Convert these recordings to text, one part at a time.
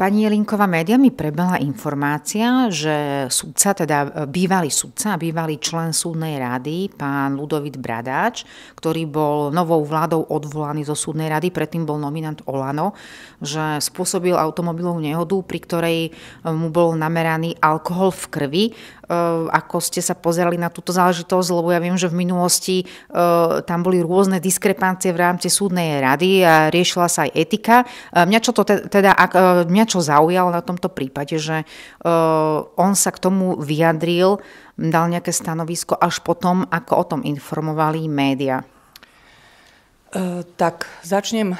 Pani Jelinková, média mi prebehla informácia, že sudca, teda e, bývalý sudca, bývalý člen súdnej rady, pán Ludovit Bradáč, ktorý bol novou vládou odvolaný zo súdnej rady, predtým bol nominant Olano, že spôsobil automobilovú nehodu, pri ktorej e, mu bol nameraný alkohol v krvi. E, ako ste sa pozerali na túto záležitosť, lebo ja viem, že v minulosti tam boli rôzne diskrepancie v rámci súdnej rady a riešila sa aj etika. Mňa čo to teda, mňa čo zaujalo na tomto prípade, že e, on sa k tomu vyjadril, dal nejaké stanovisko až potom, ako o tom informovali média. E, tak začnem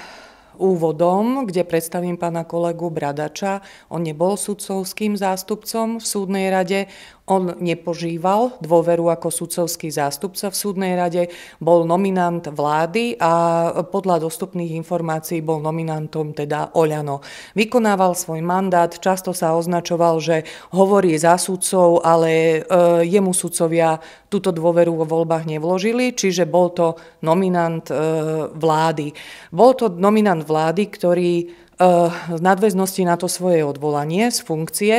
úvodom, kde predstavím pána kolegu Bradača. On nebol sudcovským zástupcom v súdnej rade, on nepožíval dôveru ako sudcovský zástupca v súdnej rade, bol nominant vlády a podľa dostupných informácií bol nominantom teda Oľano. Vykonával svoj mandát, často sa označoval, že hovorí za sudcov, ale e, jemu sudcovia túto dôveru vo voľbách nevložili, čiže bol to nominant e, vlády. Bol to nominant vlády, ktorý e, v nadväznosti na to svoje odvolanie z funkcie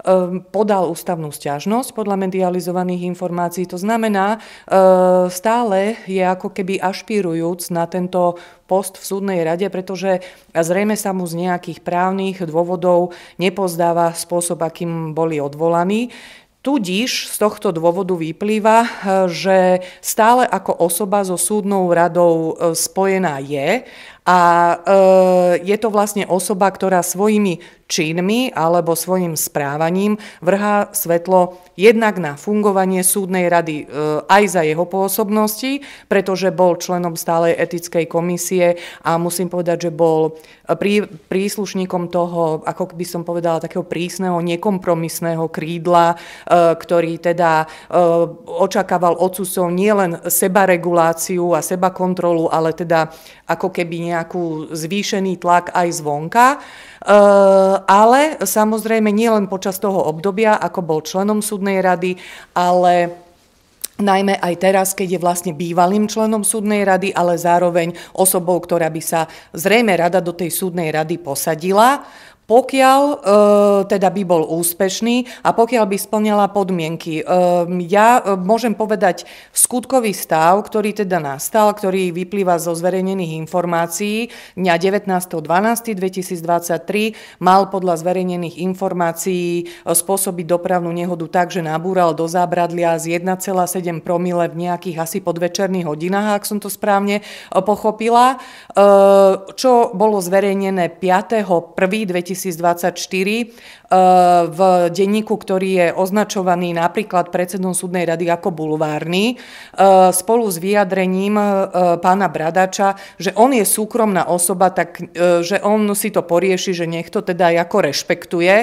Ehm, podal ústavnú stiažnosť podľa medializovaných informácií. To znamená, ehm, stále je ako keby ašpirujúc na tento post v súdnej rade, pretože zrejme sa mu z nejakých právnych dôvodov nepozdáva spôsob, akým boli odvolaní. Tudíž z tohto dôvodu vyplýva, ehm, že stále ako osoba so súdnou radou spojená je a je to vlastne osoba, ktorá svojimi činmi alebo svojim správaním vrhá svetlo jednak na fungovanie súdnej rady e, aj za jeho pôsobnosti, pretože bol členom stálej etickej komisie a musím povedať, že bol e, prí, príslušníkom toho, ako by som povedala, takého prísneho, nekompromisného krídla, e, ktorý teda očakával od sudcov nielen sebareguláciu a sebakontrolu, ale teda ako keby nejakú zvýšený tlak aj zvonka. Eh, ale samozrejme nielen počas toho obdobia, ako bol členom súdnej rady, ale najmä aj teraz, keď je vlastne bývalým členom súdnej rady, ale zároveň osobou, ktorá by sa zrejme rada do tej súdnej rady posadila pokiaľ e, teda by bol úspešný a pokiaľ by splňala podmienky. E, ja e, môžem povedať skutkový stav, ktorý teda nastal, ktorý vyplýva zo zverejnených informácií dňa 19.12.2023 mal podľa zverejnených informácií e, spôsobiť dopravnú nehodu tak, že nabúral do zábradlia z 1,7 promile v nejakých asi podvečerných hodinách, ak som to správne e, pochopila, e, čo bolo zverejnené 5.1.2023 2024 eh, v denníku, ktorý je označovaný napríklad predsedom súdnej rady ako bulvárny, eh, spolu s vyjadrením eh, pána Bradača, že on je súkromná osoba, tak že on si to porieši, že niekto teda ako rešpektuje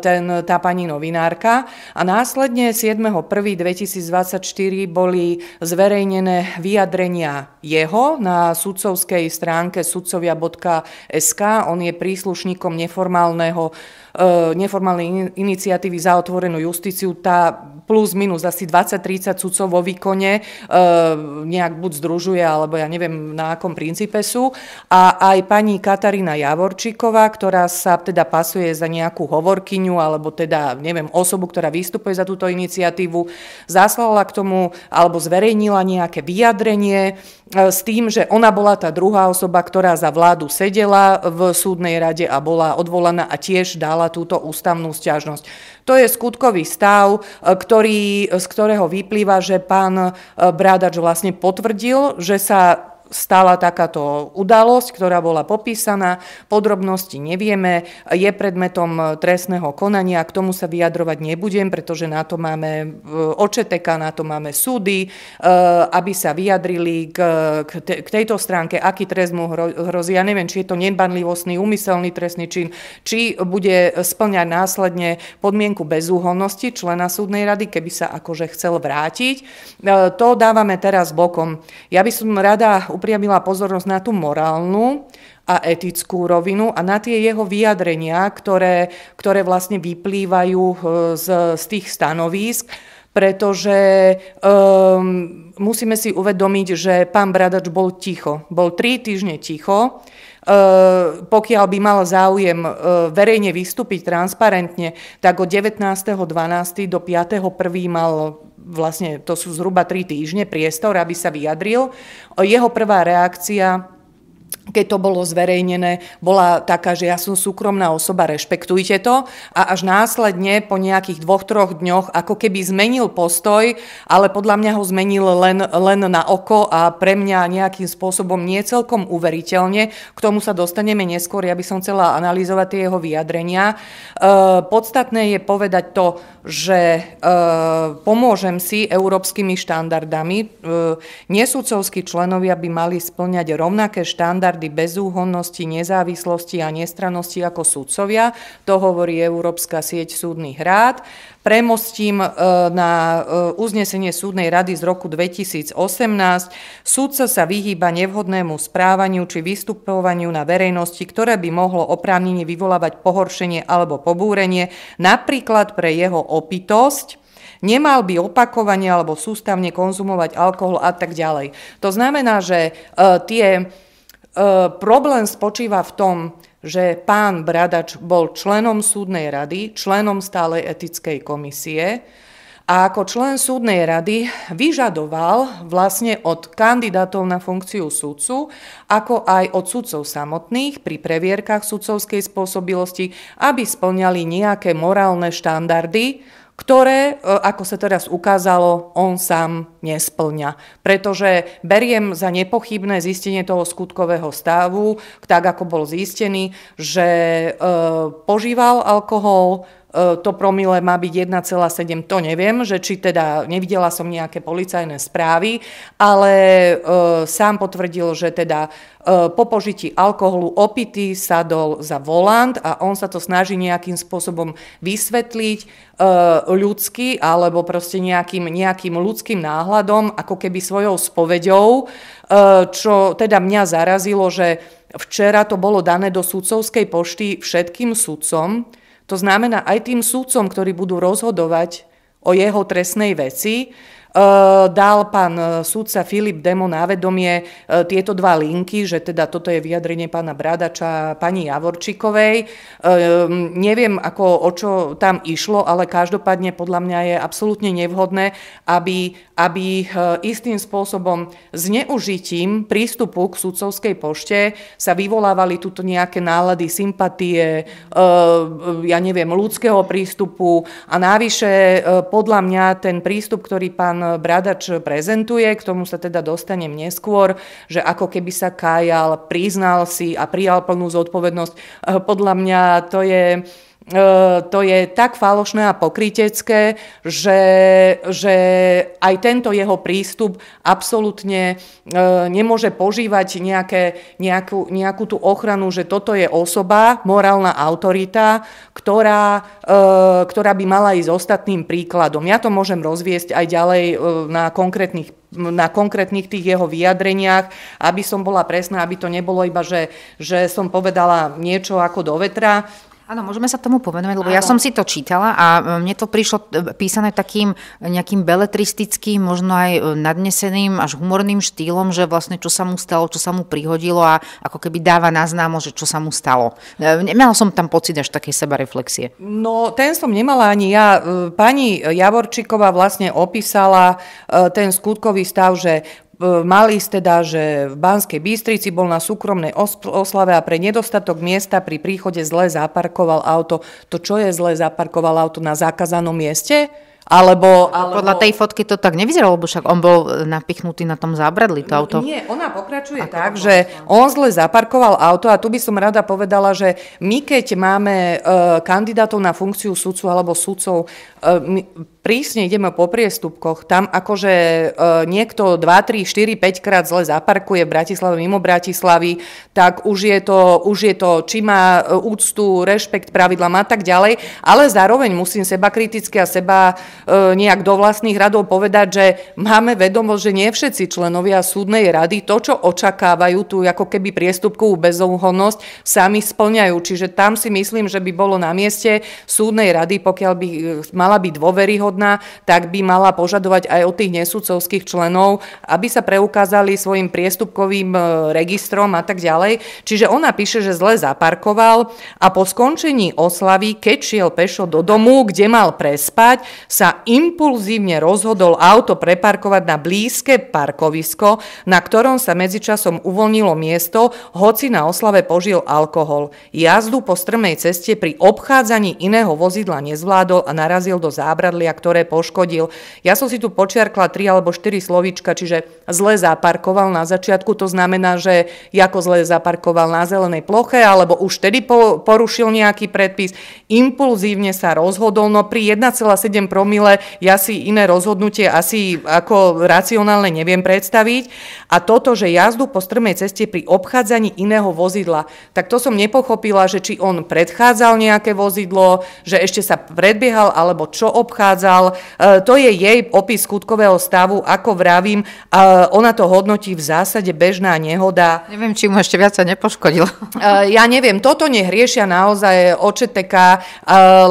ten, tá pani novinárka. A následne 7.1.2024 boli zverejnené vyjadrenia jeho na sudcovskej stránke sudcovia.sk. On je príslušníkom nef- neformálneho E, neformálnej iniciatívy za otvorenú justíciu, tá plus minus asi 20-30 sudcov vo výkone e, nejak buď združuje, alebo ja neviem na akom princípe sú. A aj pani Katarína Javorčíková, ktorá sa teda pasuje za nejakú hovorkyňu, alebo teda neviem osobu, ktorá vystupuje za túto iniciatívu, zaslala k tomu alebo zverejnila nejaké vyjadrenie e, s tým, že ona bola tá druhá osoba, ktorá za vládu sedela v súdnej rade a bola odvolaná a tiež dala podala túto ústavnú stiažnosť. To je skutkový stav, e, ktorý, z ktorého vyplýva, že pán e, Brádač vlastne potvrdil, že sa stala takáto udalosť, ktorá bola popísaná. Podrobnosti nevieme, je predmetom e, trestného konania, k tomu sa vyjadrovať nebudem, pretože na to máme e, očeteka, na to máme súdy, e, aby sa vyjadrili k, tejto stránke, aký trest mu hrozí. Ja neviem, či je to nebanlivostný, úmyselný trestný čin, či bude splňať následne podmienku bezúhonnosti člena súdnej rady, keby sa akože chcel vrátiť. To dávame teraz bokom. Ja by som rada upr- upriamila pozornosť na tú morálnu a etickú rovinu a na tie jeho vyjadrenia, ktoré, ktoré vlastne vyplývajú e, z, z tých stanovísk pretože um, musíme si uvedomiť, že pán Bradač bol ticho. Bol tri týždne ticho. Uh, pokiaľ by mal záujem uh, verejne vystúpiť transparentne, tak od 19.12. do 5.1. mal vlastne, to sú zhruba tri týždne priestor, aby sa vyjadril. Jeho prvá reakcia keď to bolo zverejnené, bola taká, že ja som súkromná osoba, rešpektujte to. A až následne po nejakých dvoch, troch dňoch ako keby zmenil postoj, ale podľa mňa ho zmenil len, len na oko a pre mňa nejakým spôsobom nie celkom uveriteľne. K tomu sa dostaneme neskôr, ja by som chcela analyzovať tie jeho vyjadrenia. E, podstatné je povedať to, že e, pomôžem si európskymi štandardami. E, nesúcovskí členovia by mali splňať rovnaké štandardy bezúhonnosti, nezávislosti a nestrannosti ako sudcovia. To hovorí Európska sieť súdnych rád premostím e, na e, uznesenie súdnej rady z roku 2018. Súdca sa vyhýba nevhodnému správaniu či vystupovaniu na verejnosti, ktoré by mohlo oprávnenie vyvolávať pohoršenie alebo pobúrenie, napríklad pre jeho opitosť, nemal by opakovane alebo sústavne konzumovať alkohol a tak ďalej. To znamená, že e, tie problém spočíva v tom, že pán Bradač bol členom súdnej rady, členom stálej etickej komisie a ako člen súdnej rady vyžadoval vlastne od kandidátov na funkciu sudcu, ako aj od sudcov samotných pri previerkach sudcovskej spôsobilosti, aby splňali nejaké morálne štandardy, ktoré, e, ako sa teraz ukázalo, on sám nesplňa. Pretože beriem za nepochybné zistenie toho skutkového stavu, tak ako bol zistený, že e, požíval alkohol, E, to promile má byť 1,7, to neviem, že či teda nevidela som nejaké policajné správy, ale e, sám potvrdil, že teda e, po požití alkoholu opity sadol za volant a on sa to snaží nejakým spôsobom vysvetliť e, alebo proste nejakým, nejakým ľudským náhľadom, ako keby svojou spoveďou, e, čo teda mňa zarazilo, že včera to bolo dané do sudcovskej pošty všetkým sudcom, to znamená, aj tým súdcom, ktorí budú rozhodovať o jeho trestnej veci, Eh, dal pán eh, súdca Filip Demo na vedomie eh, tieto dva linky, že teda toto je vyjadrenie pána Bradača a pani Javorčikovej. Ehm, neviem, ako, o čo tam išlo, ale každopádne podľa mňa je absolútne nevhodné, aby, aby istým spôsobom zneužitím prístupu k súdcovskej pošte sa vyvolávali tuto nejaké nálady sympatie, ja neviem, ľudského prístupu a návyše podľa mňa ten prístup, ktorý pán Bradač prezentuje, k tomu sa teda dostanem neskôr, že ako keby sa kájal, priznal si a prijal plnú zodpovednosť. Podľa mňa to je E, to je tak falošné a pokrytecké, že, že aj tento jeho prístup absolútne e, nemôže požívať nejaké, nejakú, nejakú tú ochranu, že toto je osoba, morálna autorita, ktorá, e, ktorá by mala ísť ostatným príkladom. Ja to môžem rozviesť aj ďalej na konkrétnych na konkrétnych tých jeho vyjadreniach, aby som bola presná, aby to nebolo iba, že, že som povedala niečo ako do vetra, Áno, môžeme sa tomu povenovať, lebo Áno. ja som si to čítala a e, mne to prišlo e, písané takým nejakým beletristickým, možno aj e, nadneseným až humorným štýlom, že vlastne čo sa mu stalo, čo sa mu prihodilo a ako keby dáva známo, že čo sa mu stalo. Nemala som tam pocit až také sebareflexie. No, ten som nemala ani ja. Pani Javorčíková vlastne opísala ten skutkový stav, že Mal ísť teda, že v Banskej Bystrici bol na súkromnej oslave a pre nedostatok miesta pri príchode zle zaparkoval auto. To čo je zle zaparkoval auto na zakázanom mieste? Alebo, alebo... Podľa tej fotky to tak nevyzeralo, lebo však on bol napichnutý na tom zábradli, to no, auto. Nie, ona pokračuje Ako tak, že on zle zaparkoval auto a tu by som rada povedala, že my keď máme uh, kandidátov na funkciu sudcu alebo sudcov, uh, my, prísne ideme po priestupkoch. Tam akože e, niekto 2, 3, 4, 5 krát zle zaparkuje v Bratislave, mimo Bratislavy, tak už je to, už je to či má e, úctu, rešpekt, pravidlám a tak ďalej. Ale zároveň musím seba kriticky a seba e, nejak do vlastných radov povedať, že máme vedomosť, že nie všetci členovia súdnej rady to, čo očakávajú tú ako keby priestupkovú bezúhonnosť, sami splňajú. Čiže tam si myslím, že by bolo na mieste súdnej rady, pokiaľ by e, mala byť dôveryhodná, dôveryhodná, tak by mala požadovať aj od tých nesúcovských členov, aby sa preukázali svojim priestupkovým e, registrom a tak ďalej. Čiže ona píše, že zle zaparkoval a po skončení oslavy, keď šiel pešo do domu, kde mal prespať, sa impulzívne rozhodol auto preparkovať na blízke parkovisko, na ktorom sa medzičasom uvoľnilo miesto, hoci na oslave požil alkohol. Jazdu po strmej ceste pri obchádzaní iného vozidla nezvládol a narazil do zábradlia, ktoré poškodil. Ja som si tu počiarkla tri alebo štyri slovíčka, čiže zle zaparkoval na začiatku, to znamená, že ako zle zaparkoval na zelenej ploche, alebo už tedy po, porušil nejaký predpis, impulzívne sa rozhodol, no pri 1,7 promile ja si iné rozhodnutie asi ako racionálne neviem predstaviť. A toto, že jazdu po strmej ceste pri obchádzaní iného vozidla, tak to som nepochopila, že či on predchádzal nejaké vozidlo, že ešte sa predbiehal, alebo čo obchádzal, verbál. E, to je jej opis skutkového stavu, ako vravím. Ona to hodnotí v zásade bežná nehoda. Neviem, či mu ešte viac sa nepoškodilo. E, ja neviem, toto nech riešia naozaj očeteka, e,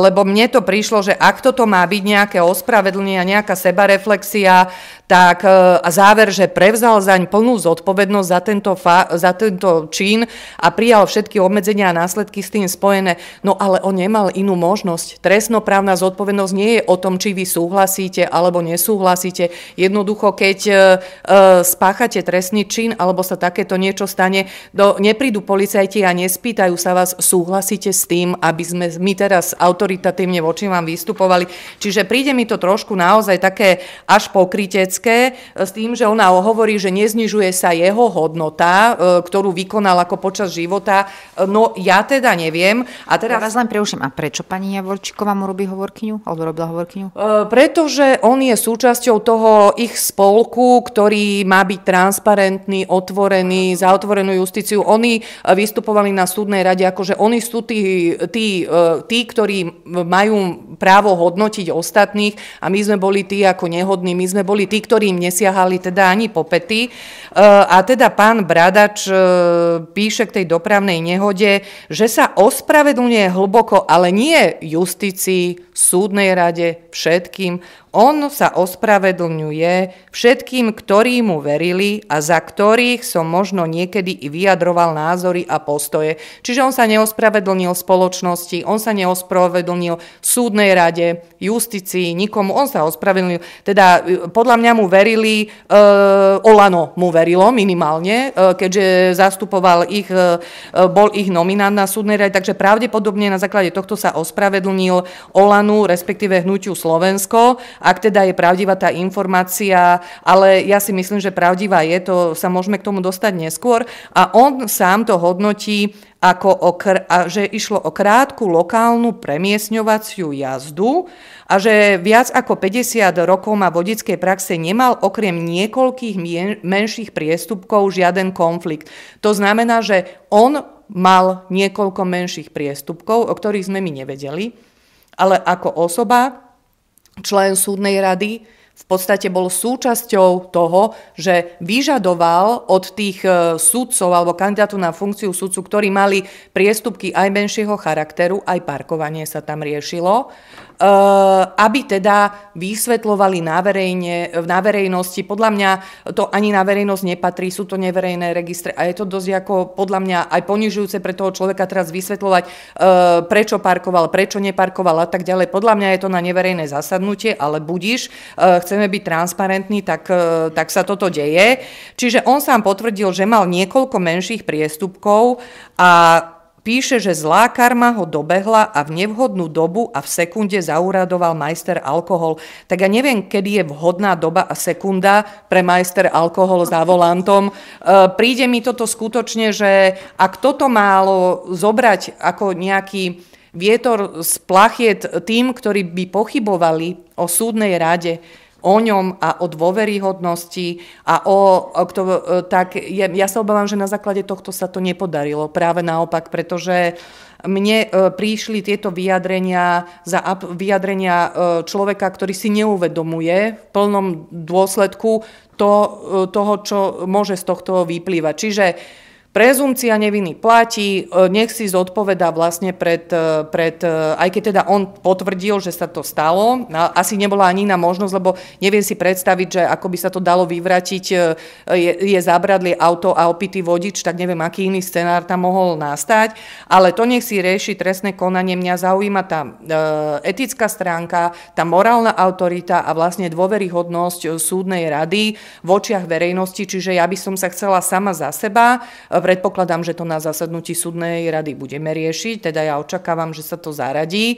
lebo mne to prišlo, že ak toto má byť nejaké ospravedlnenie, nejaká sebareflexia, tak a záver, že prevzal zaň plnú zodpovednosť za tento, fa- za tento čin a prijal všetky obmedzenia a následky s tým spojené. No ale on nemal inú možnosť. Trestnoprávna zodpovednosť nie je o tom, či či vy súhlasíte alebo nesúhlasíte. Jednoducho, keď e, e, spáchate trestný čin alebo sa takéto niečo stane, do, neprídu policajti a nespýtajú sa vás, súhlasíte s tým, aby sme my teraz autoritatívne voči vám vystupovali. Čiže príde mi to trošku naozaj také až pokrytecké e, s tým, že ona hovorí, že neznižuje sa jeho hodnota, ktorú vykonal ako počas života. No ja teda neviem. A teraz... Ja vás len preuším. A prečo pani Javorčíková mu robí hovorkyňu? Alebo robila hovorkyňu? E, pretože on je súčasťou toho ich spolku, ktorý má byť transparentný, otvorený, za otvorenú justíciu. Oni e, vystupovali na súdnej rade, akože oni sú tí, tí, e, tí, ktorí majú právo hodnotiť ostatných a my sme boli tí ako nehodní, my sme boli tí, ktorí im nesiahali teda ani po pety. A teda pán Bradač píše k tej dopravnej nehode, že sa ospravedlňuje hlboko, ale nie justícii, súdnej rade, všetkým všetkým on sa ospravedlňuje všetkým, ktorí mu verili a za ktorých som možno niekedy i vyjadroval názory a postoje. Čiže on sa neospravedlnil spoločnosti, on sa neospravedlnil súdnej rade, justícii, nikomu. On sa ospravedlnil, teda e, podľa mňa mu verili, e, Olano mu verilo minimálne, e, keďže zastupoval ich, e, e, bol ich nominant na súdnej rade, takže pravdepodobne na základe tohto sa ospravedlnil Olanu, respektíve Hnutiu Slovensko ak teda je pravdivá tá informácia, ale ja si myslím, že pravdivá je, to sa môžeme k tomu dostať neskôr. A on sám to hodnotí ako o kr- a že išlo o krátku lokálnu premiesňovaciu jazdu a že viac ako 50 rokov má vodickej praxe nemal okrem niekoľkých mien- menších priestupkov žiaden konflikt. To znamená, že on mal niekoľko menších priestupkov, o ktorých sme my nevedeli, ale ako osoba člen súdnej rady, v podstate bol súčasťou toho, že vyžadoval od tých e, sudcov alebo kandidátu na funkciu sudcu, ktorí mali priestupky aj menšieho charakteru, aj parkovanie sa tam riešilo, Eh, aby teda vysvetlovali na, verejne, na verejnosti. Podľa mňa to ani na verejnosť nepatrí, sú to neverejné registre a je to dosť ako podľa mňa aj ponižujúce pre toho človeka teraz vysvetľovať, eh, prečo parkoval, prečo neparkoval a tak ďalej. Podľa mňa je to na neverejné zasadnutie, ale budíš, eh, chceme byť transparentní, tak, tak sa toto deje. Čiže on sám potvrdil, že mal niekoľko menších priestupkov a Píše, že zlá karma ho dobehla a v nevhodnú dobu a v sekunde zauradoval majster alkohol. Tak ja neviem, kedy je vhodná doba a sekunda pre majster alkohol za volantom. E, príde mi toto skutočne, že ak toto málo zobrať ako nejaký vietor z plachiet tým, ktorí by pochybovali o súdnej rade, o ňom a o dôveryhodnosti a o, o kto, e, tak ja, ja sa obávam, že na základe tohto sa to nepodarilo. Práve naopak, pretože mne e, prišli tieto vyjadrenia za vyjadrenia e, človeka, ktorý si neuvedomuje v plnom dôsledku to, toho, čo môže z tohto vyplývať. Čiže Prezumcia neviny platí, e, nech si zodpoveda vlastne pred, e, pred, e, aj keď teda on potvrdil, že sa to stalo, no, asi nebola ani iná možnosť, lebo neviem si predstaviť, že ako by sa to dalo vyvratiť, je, je zabradli auto a opitý vodič, tak neviem, aký iný scenár tam mohol nastať, ale to nech si rieši trestné konanie, mňa zaujíma tá etická stránka, tá morálna autorita a vlastne dôveryhodnosť súdnej rady v očiach verejnosti, čiže ja by som sa chcela sama za seba predpokladám, že to na zasadnutí súdnej rady budeme riešiť, teda ja očakávam, že sa to zaradí. E,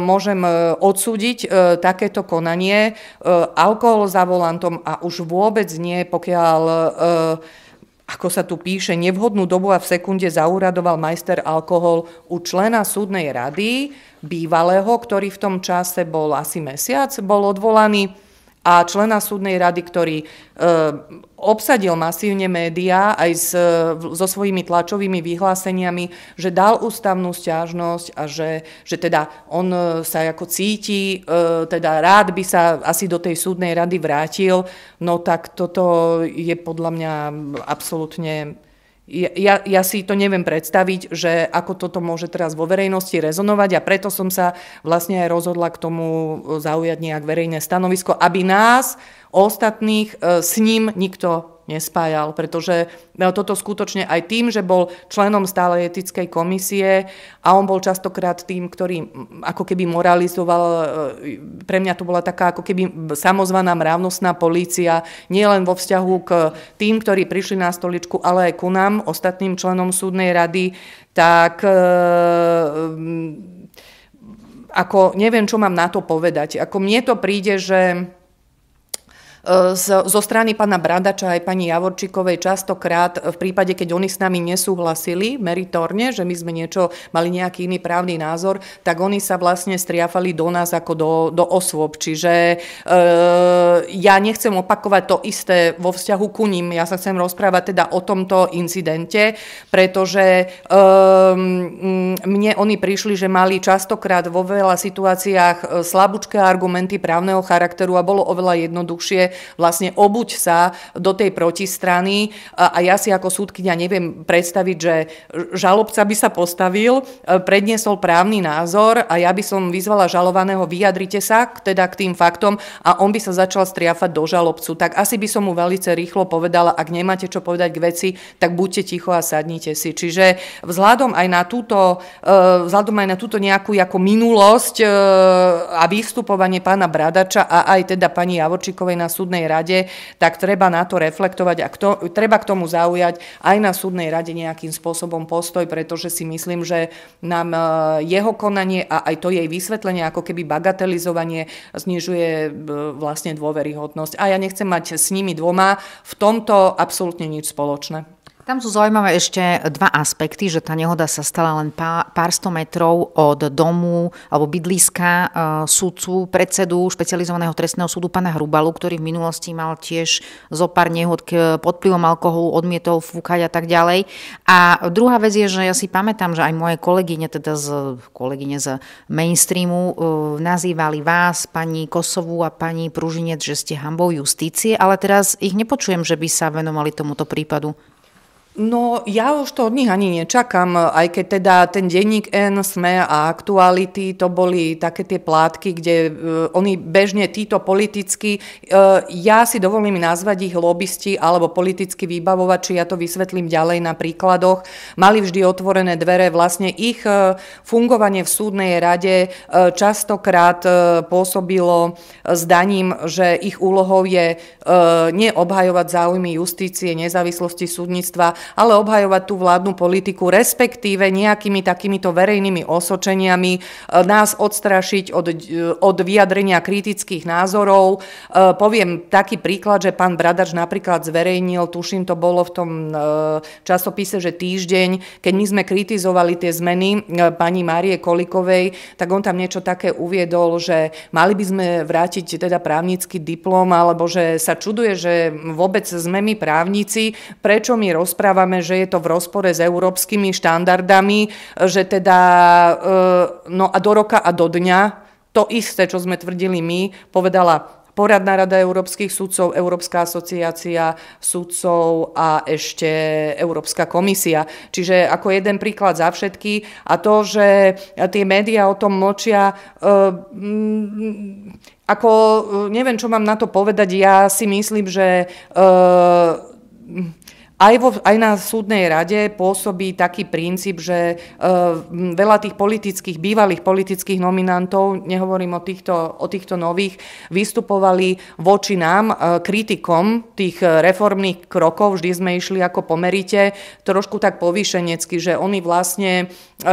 môžem e, odsúdiť e, takéto konanie alkohol za volantom a už vôbec nie, pokiaľ ako sa tu píše, nevhodnú dobu a v sekunde zauradoval majster alkohol u člena súdnej rady, bývalého, ktorý v tom čase bol asi mesiac, bol odvolaný a člena súdnej rady, ktorý e, obsadil masívne médiá aj s, so svojimi tlačovými vyhláseniami, že dal ústavnú stiažnosť a že, že teda on e, sa ako cíti, e, teda rád by sa asi do tej súdnej rady vrátil, no tak toto je podľa mňa absolútne ja, ja si to neviem predstaviť, že ako toto môže teraz vo verejnosti rezonovať a preto som sa vlastne aj rozhodla k tomu eh, zaujať nejak verejné stanovisko, aby nás ostatných eh, s ním nikto nespájal, pretože e, toto skutočne aj tým, že bol členom stálej etickej komisie a on bol častokrát tým, ktorý ako keby moralizoval, e, pre mňa to bola taká ako keby samozvaná mravnostná polícia, nielen vo vzťahu k tým, ktorí prišli na stoličku, ale aj ku nám, ostatným členom súdnej rady, tak e, ako neviem, čo mám na to povedať. Ako mne to príde, že zo strany pána Bradača aj pani Javorčikovej častokrát v prípade, keď oni s nami nesúhlasili meritorne, že my sme niečo, mali nejaký iný právny názor, tak oni sa vlastne striafali do nás ako do, do osôb. Čiže e, ja nechcem opakovať to isté vo vzťahu ku ním. Ja sa chcem rozprávať teda o tomto incidente, pretože e, mne oni prišli, že mali častokrát vo veľa situáciách e, slabúčké argumenty právneho charakteru a bolo oveľa jednoduchšie vlastne obuď sa do tej protistrany a ja si ako súdkynia neviem predstaviť, že žalobca by sa postavil, e, predniesol právny názor a ja by som vyzvala žalovaného, vyjadrite sa teda k tým faktom a on by sa začal striafať do žalobcu. Tak asi by som mu veľmi rýchlo povedala, ak nemáte čo povedať k veci, tak buďte ticho a sadnite si. Čiže vzhľadom aj na túto, e, vzhľadom aj na túto nejakú ako minulosť e, a vystupovanie pána Bradača a aj teda pani Javorčíkovej na súdnej rade, tak treba na to reflektovať a kto, treba k tomu zaujať aj na súdnej rade nejakým spôsobom postoj, pretože si myslím, že nám e, jeho konanie a aj to jej vysvetlenie, ako keby bagatelizovanie, znižuje e, vlastne dôveryhodnosť. A ja nechcem mať s nimi dvoma v tomto absolútne nič spoločné. Tam sú zaujímavé ešte dva aspekty, že tá nehoda sa stala len pár, pár sto metrov od domu alebo bydliska e, súdcu, predsedu špecializovaného trestného súdu pana Hrubalu, ktorý v minulosti mal tiež zo pár nehod k podplyvom alkoholu, odmietol fúkať a tak ďalej. A druhá vec je, že ja si pamätám, že aj moje kolegyne, teda z, kolegyne z mainstreamu, e, nazývali vás, pani Kosovu a pani Pružinec, že ste hambou justície, ale teraz ich nepočujem, že by sa venovali tomuto prípadu. No ja už to od nich ani nečakám, aj keď teda ten denník N, SME a aktuality, to boli také tie plátky, kde uh, oni bežne títo politicky, uh, e, ja si dovolím nazvať ich lobbysti alebo politicky výbavovači, ja to vysvetlím ďalej na príkladoch, mali vždy otvorené dvere, vlastne ich uh, fungovanie v súdnej rade uh, častokrát uh, pôsobilo s daním, že ich úlohou je uh, neobhajovať záujmy justície, nezávislosti súdnictva, ale obhajovať tú vládnu politiku, respektíve nejakými takýmito verejnými osočeniami e, nás odstrašiť od, e, od vyjadrenia kritických názorov. E, poviem taký príklad, že pán Bradač napríklad zverejnil, tuším, to bolo v tom časopise, že týždeň, keď my sme kritizovali tie zmeny pani Márie Kolikovej, tak on tam niečo také uviedol, že mali by sme vrátiť teda právnický diplom, alebo že sa čuduje, že vôbec sme my právnici, prečo mi rozpráva očakávame, že je to v rozpore s európskymi štandardami, že teda, e, no a do roka a do dňa to isté, čo sme tvrdili my, povedala Poradná rada európskych sudcov, Európska asociácia sudcov a ešte Európska komisia. Čiže ako jeden príklad za všetky a to, že tie médiá o tom močia, e, ako e, neviem, čo mám na to povedať, ja si myslím, že aj, vo, aj na súdnej rade pôsobí taký princíp, že e, veľa tých politických, bývalých politických nominantov, nehovorím o týchto, o týchto nových, vystupovali voči nám, e, kritikom tých reformných krokov, vždy sme išli ako pomerite, trošku tak povýšenecky, že oni vlastne e,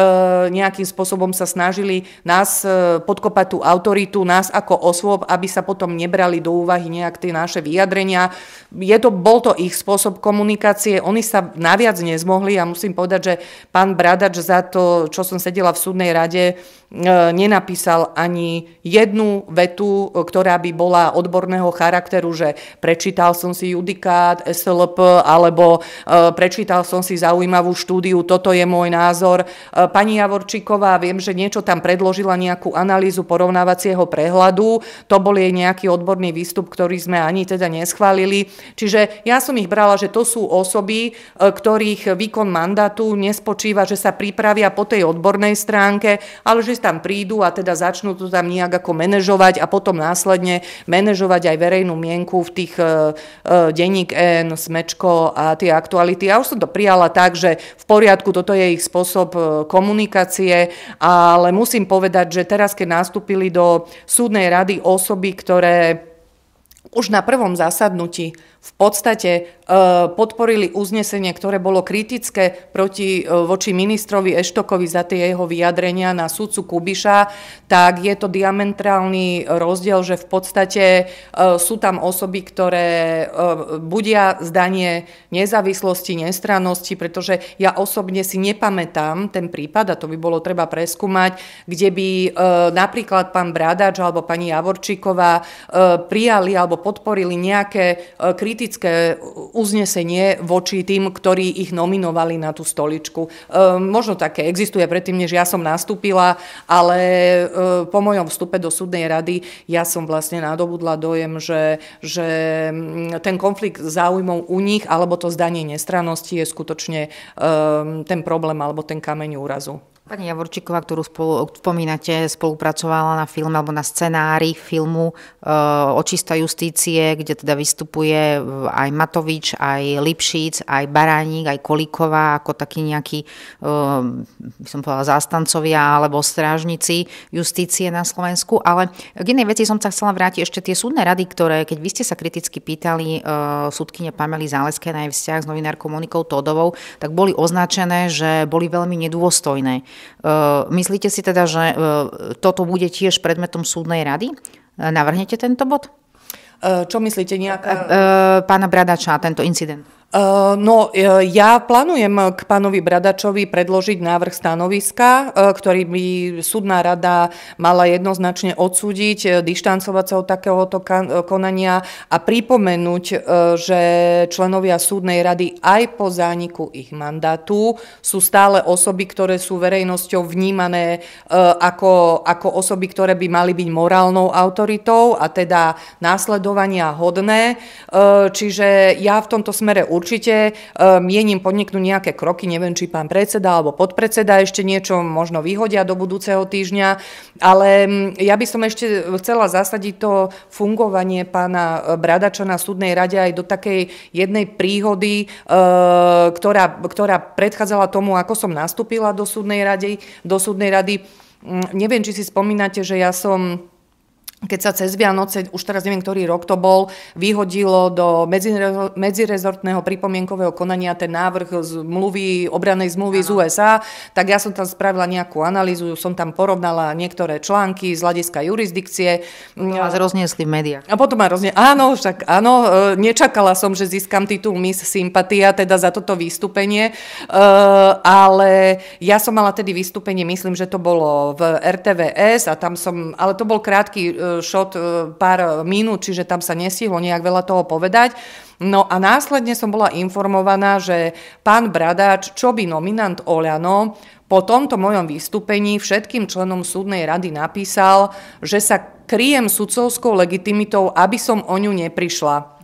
nejakým spôsobom sa snažili nás e, podkopať tú autoritu, nás ako osôb, aby sa potom nebrali do úvahy nejak tie naše vyjadrenia. Je to, bol to ich spôsob komunikácie, organizácie, oni sa naviac nezmohli a musím povedať, že pán Bradač za to, čo som sedela v súdnej rade, E, nenapísal ani jednu vetu, e, ktorá by bola odborného charakteru, že prečítal som si judikát SLP alebo e, prečítal som si zaujímavú štúdiu, toto je môj názor. Pani Javorčíková, viem, že niečo tam predložila, nejakú analýzu porovnávacieho prehľadu, to bol jej nejaký odborný výstup, ktorý sme ani teda neschválili. Čiže ja som ich brala, že to sú osoby, ktorých výkon mandátu nespočíva, že sa pripravia po tej odbornej stránke, ale že tam prídu a teda začnú to tam nejak ako manažovať a potom následne manažovať aj verejnú mienku v tých e, e, denník N, Smečko a tie aktuality. Ja už som to prijala tak, že v poriadku, toto je ich spôsob e, komunikácie, ale musím povedať, že teraz, keď nastúpili do súdnej rady osoby, ktoré už na prvom zasadnutí v podstate e, podporili uznesenie, ktoré bolo kritické proti, e, voči ministrovi Eštokovi za tie jeho vyjadrenia na sudcu Kubiša, tak je to diametrálny rozdiel, že v podstate e, sú tam osoby, ktoré budia zdanie nezávislosti, nestrannosti, pretože ja osobne si nepamätám ten prípad, a to by bolo treba preskúmať, kde by napríklad pán Bradač alebo pani Javorčíková prijali alebo podporili nejaké kritické kritické uznesenie voči tým, ktorí ich nominovali na tú stoličku. Ehm, možno také existuje predtým, než ja som nastúpila, ale e, po mojom vstupe do súdnej rady ja som vlastne nadobudla dojem, že, že mm, ten konflikt záujmov u nich alebo to zdanie nestrannosti je skutočne ehm, ten problém alebo ten kameň úrazu. Pani Javorčíková, ktorú spolu, spomínate, spolupracovala na filme alebo na scenári filmu e, Očista justície, kde teda vystupuje e, aj Matovič, aj Lipšic, aj Baránik, aj Kolíková, ako takí nejakí, e, by som povedala, zástancovia alebo strážnici justície na Slovensku. Ale k jednej veci som sa chcela vrátiť ešte tie súdne rady, ktoré, keď vy ste sa kriticky pýtali e, súdkyne Pamely Záleskej na jej vzťah s novinárkou Monikou Todovou, tak boli označené, že boli veľmi nedôstojné. Myslíte si teda, že toto bude tiež predmetom súdnej rady? Navrhnete tento bod? Čo myslíte? Nejaká... Pána Bradača, tento incident. No, e, ja plánujem k pánovi Bradačovi predložiť návrh stanoviska, e, ktorý by súdna rada mala jednoznačne odsúdiť, e, dištancovať sa od takéhoto konania a pripomenúť, že členovia súdnej rady aj po zániku ich mandátu sú stále osoby, ktoré sú verejnosťou vnímané ako, ako osoby, ktoré by mali byť morálnou autoritou a teda následovania hodné. Čiže ja v tomto smere určite určite eh, mienim podniknúť nejaké kroky, neviem, či pán predseda alebo podpredseda ešte niečo možno vyhodia do budúceho týždňa, ale mm, ja by som ešte chcela zasadiť to fungovanie pána eh, Bradača na súdnej rade aj do takej jednej príhody, eh, ktorá, ktorá predchádzala tomu, ako som nastúpila do súdnej rady. Do súdnej rady. Mm, neviem, či si spomínate, že ja som keď sa cez Vianoce, už teraz neviem, ktorý rok to bol, vyhodilo do medzirezortného pripomienkového konania ten návrh z mluvy, obranej zmluvy ano. z USA, tak ja som tam spravila nejakú analýzu, som tam porovnala niektoré články z hľadiska jurisdikcie. A vás mm. rozniesli v médiách. A potom ma rozniesli. Áno, však áno, e, nečakala som, že získam titul Miss Sympatia, teda za toto vystúpenie, e, ale ja som mala tedy vystúpenie, myslím, že to bolo v RTVS a tam som, ale to bol krátky e, shot e, pár minút, čiže tam sa nestihlo nejak veľa toho povedať. No a následne som bola informovaná, že pán Bradáč, čo by nominant Oľano, po tomto mojom vystúpení všetkým členom súdnej rady napísal, že sa kryjem sudcovskou legitimitou, aby som o ňu neprišla.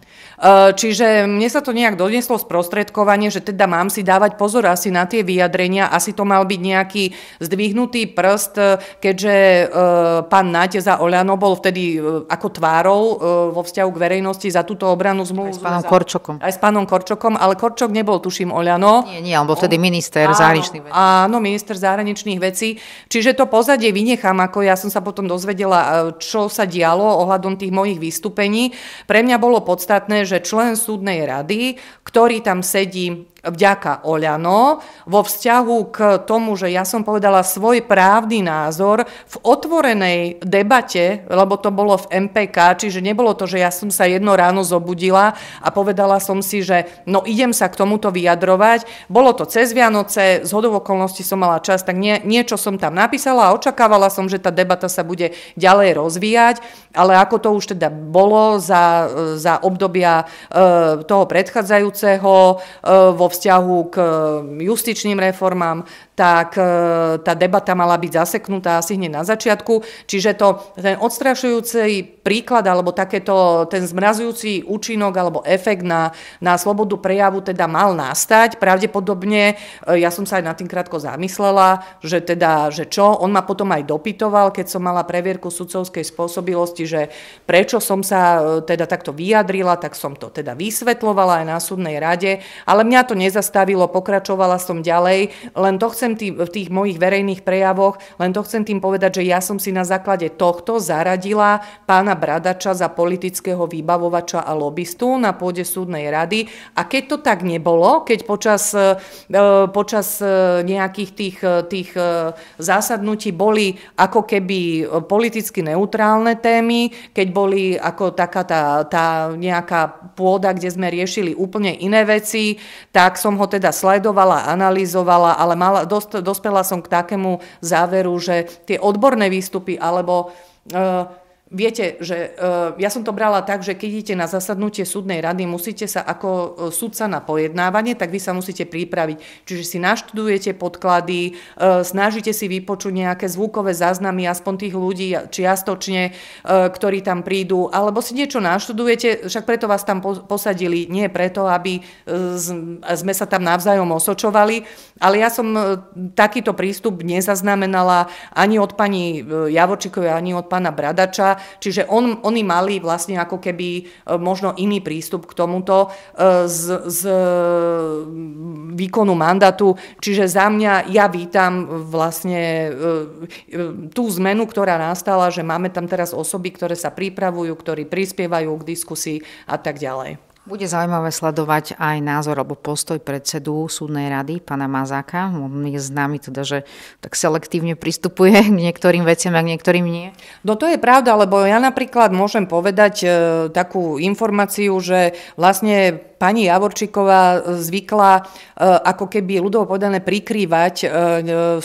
Eh, čiže mne sa to nejak doneslo sprostredkovanie, že teda mám si dávať pozor asi na tie vyjadrenia, asi to mal byť nejaký zdvihnutý prst, eh, keďže eh, pán Náte za Oľano bol vtedy ako tvárou vo vzťahu k verejnosti za túto obranu zmluvu. Aj s pánom Korčokom. Aj s pánom Korčokom, ale Korčok nebol, tuším, Oľano. Nie, nie, on bol vtedy minister áno, zahraničných vecí. Áno, minister zahraničných vecí. Čiže to pozadie vynechám, ako ja som sa potom dozvedela, čo sa dialo ohľadom tých mojich vystúpení. Pre mňa bolo podstatné, že člen súdnej rady, ktorý tam sedí vďaka Oľano vo vzťahu k tomu, že ja som povedala svoj právny názor v otvorenej debate, lebo to bolo v MPK, čiže nebolo to, že ja som sa jedno ráno zobudila a povedala som si, že no idem sa k tomuto vyjadrovať. Bolo to cez Vianoce, z hodovokolnosti okolností som mala čas, tak nie, niečo som tam napísala a očakávala som, že tá debata sa bude ďalej rozvíjať, ale ako to už teda bolo za, za obdobia e, toho predchádzajúceho e, vo vzťahu k eh, justičným reformám, tak e, tá debata mala byť zaseknutá asi hneď na začiatku. Čiže to, ten odstrašujúci príklad alebo takéto, ten zmrazujúci účinok alebo efekt na, na slobodu prejavu teda mal nastať. Pravdepodobne, e, ja som sa aj na tým krátko zamyslela, že teda, že čo, on ma potom aj dopytoval, keď som mala previerku sudcovskej spôsobilosti, že prečo som sa e, teda takto vyjadrila, tak som to teda vysvetlovala aj na súdnej rade, ale mňa to nezastavilo, pokračovala som ďalej, len to chcem nechcem tý, v tých mojich verejných prejavoch, len to chcem tým povedať, že ja som si na základe tohto zaradila pána Bradača za politického výbavovača a lobbystu na pôde súdnej rady. A keď to tak nebolo, keď počas, e, počas e, nejakých tých, e, tých zásadnutí boli ako keby politicky neutrálne témy, keď boli ako taká tá, tá nejaká pôda, kde sme riešili úplne iné veci, tak som ho teda sledovala, analyzovala, ale mala, dospela som k takému záveru, že tie odborné výstupy alebo e, Viete, že eh, ja som to brala tak, že keď idete na zasadnutie súdnej rady, musíte sa ako eh, sudca na pojednávanie, tak vy sa musíte pripraviť. Čiže si naštudujete podklady, eh, snažíte si vypočuť nejaké zvukové záznamy aspoň tých ľudí čiastočne, ktorí tam prídu, alebo si niečo naštudujete, však preto vás tam posadili, nie preto, aby sme sa tam navzájom osočovali, ale ja som takýto prístup nezaznamenala ani od pani Javočikovej, ani od pána Bradača čiže on, oni mali vlastne ako keby e, možno iný prístup k tomuto e, z, z e, výkonu mandátu. Čiže za mňa ja vítam vlastne tú zmenu, ktorá nastala, že máme tam teraz osoby, ktoré sa pripravujú, ktorí prispievajú k diskusii a tak ďalej. Bude zaujímavé sledovať aj názor alebo postoj predsedu súdnej rady, pána Mazáka. On je známy teda, že tak selektívne pristupuje k niektorým veciam a k niektorým nie. No to je pravda, lebo ja napríklad môžem povedať e, takú informáciu, že vlastne pani Javorčíková zvykla e, ako keby ľudovo povedané prikrývať e, e,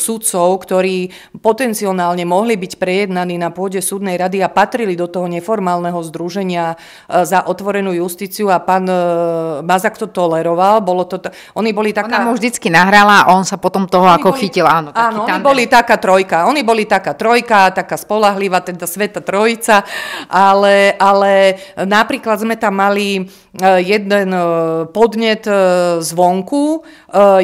sudcov, ktorí potenciálne mohli byť prejednaní na pôde súdnej rady a patrili do toho neformálneho združenia za otvorenú justíciu a pán Mazak to toleroval. Bolo to t- oni boli taká... Ona mu vždycky nahrala a on sa potom toho oni ako boli... chytil. Áno, áno oni boli taká trojka. Oni boli taká trojka, taká spolahlivá, teda sveta trojica, ale, ale napríklad sme tam mali jeden podnet e, zvonku. E,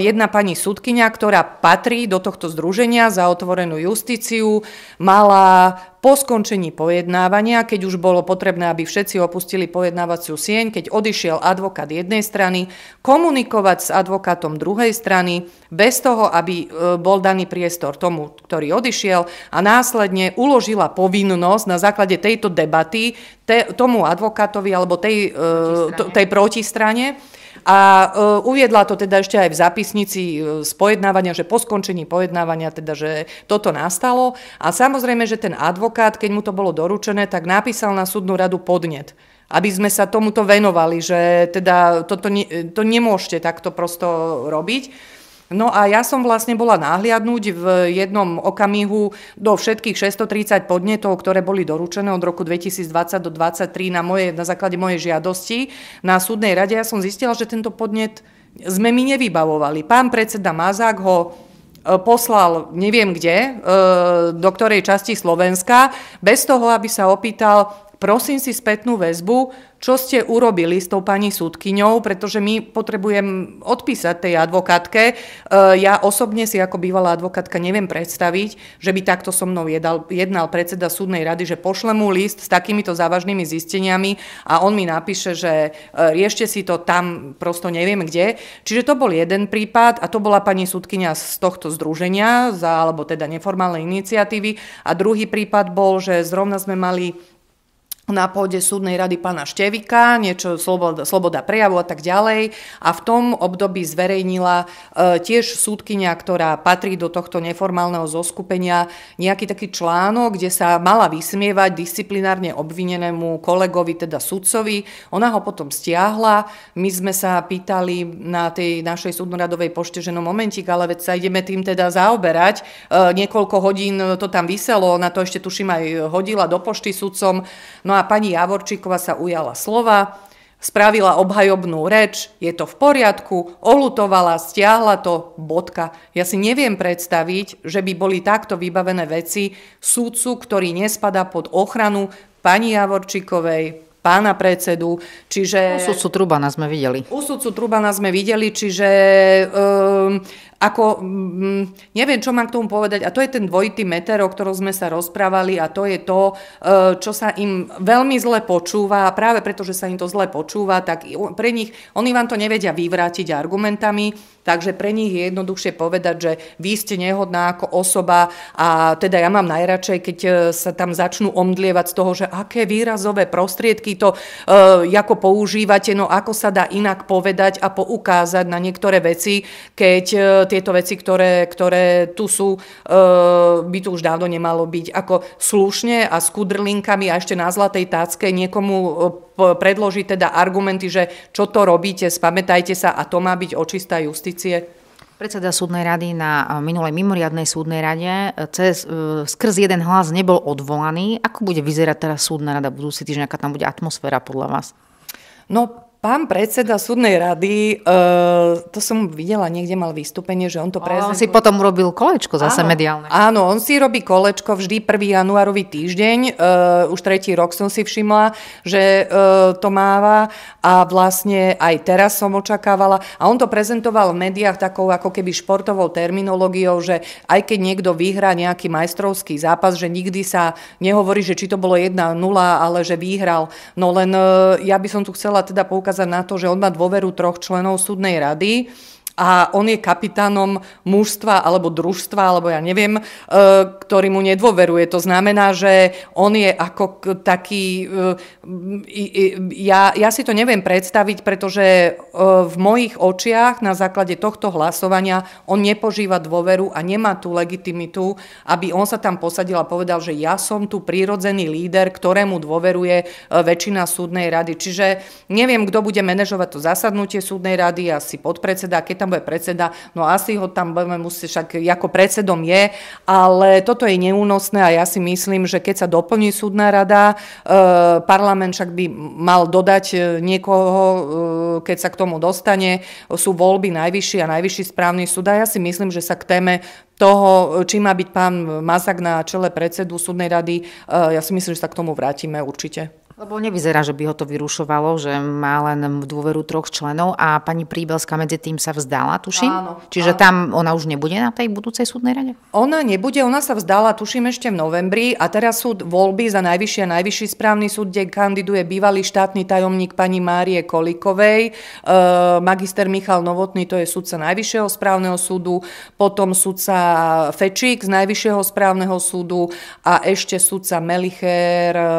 jedna pani sudkynia, ktorá patrí do tohto združenia za otvorenú justíciu, mala po skončení pojednávania, keď už bolo potrebné, aby všetci opustili pojednávaciu sieň, keď odišiel advokát jednej strany, komunikovať s advokátom druhej strany, bez toho, aby e, bol daný priestor tomu, ktorý odišiel a následne uložila povinnosť na základe tejto debaty te, tomu advokátovi alebo tej, e, tej protistrane, tej protistrane a e, uviedla to teda ešte aj v zápisnici e, z pojednávania, že po skončení pojednávania, teda, že toto nastalo. A samozrejme, že ten advokát, keď mu to bolo doručené, tak napísal na súdnu radu podnet aby sme sa tomuto venovali, že teda toto, e, to nemôžete takto prosto robiť. No a ja som vlastne bola náhliadnúť v jednom okamihu do všetkých 630 podnetov, ktoré boli doručené od roku 2020 do 2023 na, moje, na základe mojej žiadosti na súdnej rade. Ja som zistila, že tento podnet sme my nevybavovali. Pán predseda Mazák ho e, poslal neviem kde, e, do ktorej časti Slovenska, bez toho, aby sa opýtal prosím si spätnú väzbu, čo ste urobili s tou pani súdkyňou, pretože my potrebujem odpísať tej advokátke. E, ja osobne si ako bývalá advokátka neviem predstaviť, že by takto so mnou jedal, jednal predseda súdnej rady, že pošle mu list s takýmito závažnými zisteniami a on mi napíše, že e, riešte si to tam, prosto neviem kde. Čiže to bol jeden prípad a to bola pani súdkyňa z tohto združenia, za, alebo teda neformálnej iniciatívy. A druhý prípad bol, že zrovna sme mali na pôde súdnej rady pána Števika, niečo sloboda, sloboda prejavu a tak ďalej. A v tom období zverejnila e, tiež súdkynia, ktorá patrí do tohto neformálneho zoskupenia, nejaký taký článok, kde sa mala vysmievať disciplinárne obvinenému kolegovi, teda sudcovi. Ona ho potom stiahla. My sme sa pýtali na tej našej súdnoradovej pošte, že no momentík, ale veď sa ideme tým teda zaoberať. E, niekoľko hodín to tam vyselo, na to ešte tuším aj hodila do pošty sudcom. No No a pani Javorčíková sa ujala slova, spravila obhajobnú reč, je to v poriadku, olutovala, stiahla to, bodka. Ja si neviem predstaviť, že by boli takto vybavené veci súdcu, ktorý nespada pod ochranu pani Javorčíkovej, pána predsedu, čiže... U sudcu Trubana sme videli. U sudcu Trubana sme videli, čiže um, ako, mm, neviem, čo mám k tomu povedať, a to je ten dvojitý meter, o ktorom sme sa rozprávali a to je to, e, čo sa im veľmi zle počúva a práve preto, že sa im to zle počúva, tak pre nich, oni vám to nevedia vyvrátiť argumentami, takže pre nich je jednoduchšie povedať, že vy ste nehodná ako osoba a teda ja mám najradšej, keď e, sa tam začnú omdlievať z toho, že aké výrazové prostriedky to uh, ako používate, no ako sa dá inak povedať a poukázať na niektoré veci, keď tieto veci, ktoré, ktoré tu sú, e, by tu už dávno nemalo byť. Ako slušne a s kudrlinkami a ešte na zlatej tácke niekomu e, predložiť teda argumenty, že čo to robíte, spamätajte sa a to má byť očistá justície. Predseda súdnej rady na e, minulej mimoriadnej súdnej rade cez, skrz jeden hlas nebol odvolaný. Ako bude vyzerať teraz súdna rada budúci týždeň, aká tam bude atmosféra podľa vás? No, Pán predseda súdnej rady, uh, to som videla, niekde mal vystúpenie, že on to prezentuje. On si potom robil kolečko zase áno, mediálne. Áno, on si robí kolečko vždy 1. januárový týždeň, uh, už tretí rok som si všimla, že uh, to máva a vlastne aj teraz som očakávala. A on to prezentoval v médiách takou ako keby športovou terminológiou, že aj keď niekto vyhrá nejaký majstrovský zápas, že nikdy sa nehovorí, že či to bolo 1-0, ale že vyhral. No len uh, ja by som tu chcela teda poukázať, poukázať na to, že on má dôveru troch členov súdnej rady, a on je kapitánom mužstva alebo družstva, alebo ja neviem, e, ktorý mu nedôveruje. To znamená, že on je ako taký... E, ja, ja si to neviem predstaviť, pretože e, v mojich očiach na základe tohto hlasovania on nepožíva dôveru a nemá tú legitimitu, aby on sa tam posadil a povedal, že ja som tu prírodzený líder, ktorému dôveruje väčšina súdnej rady. Čiže neviem, kto bude manažovať to zasadnutie súdnej rady, asi podpredseda, keď tam bude predseda, no asi ho tam budeme musieť, však ako predsedom je, ale toto je neúnosné a ja si myslím, že keď sa doplní súdna rada, e, parlament však by mal dodať e, niekoho, e, keď sa k tomu dostane, sú voľby najvyšší a najvyšší správny súd a ja si myslím, že sa k téme toho, či má byť pán Mazak na čele predsedu súdnej rady, ja si myslím, že sa k tomu vrátime určite. Lebo nevyzerá, že by ho to vyrušovalo, že má len dôveru troch členov a pani Príbelská medzi tým sa vzdala, tuším? Áno. Čiže áno. tam ona už nebude na tej budúcej súdnej rade? Ona nebude, ona sa vzdala, tuším, ešte v novembri a teraz sú voľby za najvyšší a najvyšší správny súd, kde kandiduje bývalý štátny tajomník pani Márie Kolikovej, e, magister Michal Novotný, to je sudca najvyššieho správneho súdu, potom sudca Fečík z najvyššieho správneho súdu a ešte sudca Melicher e, e,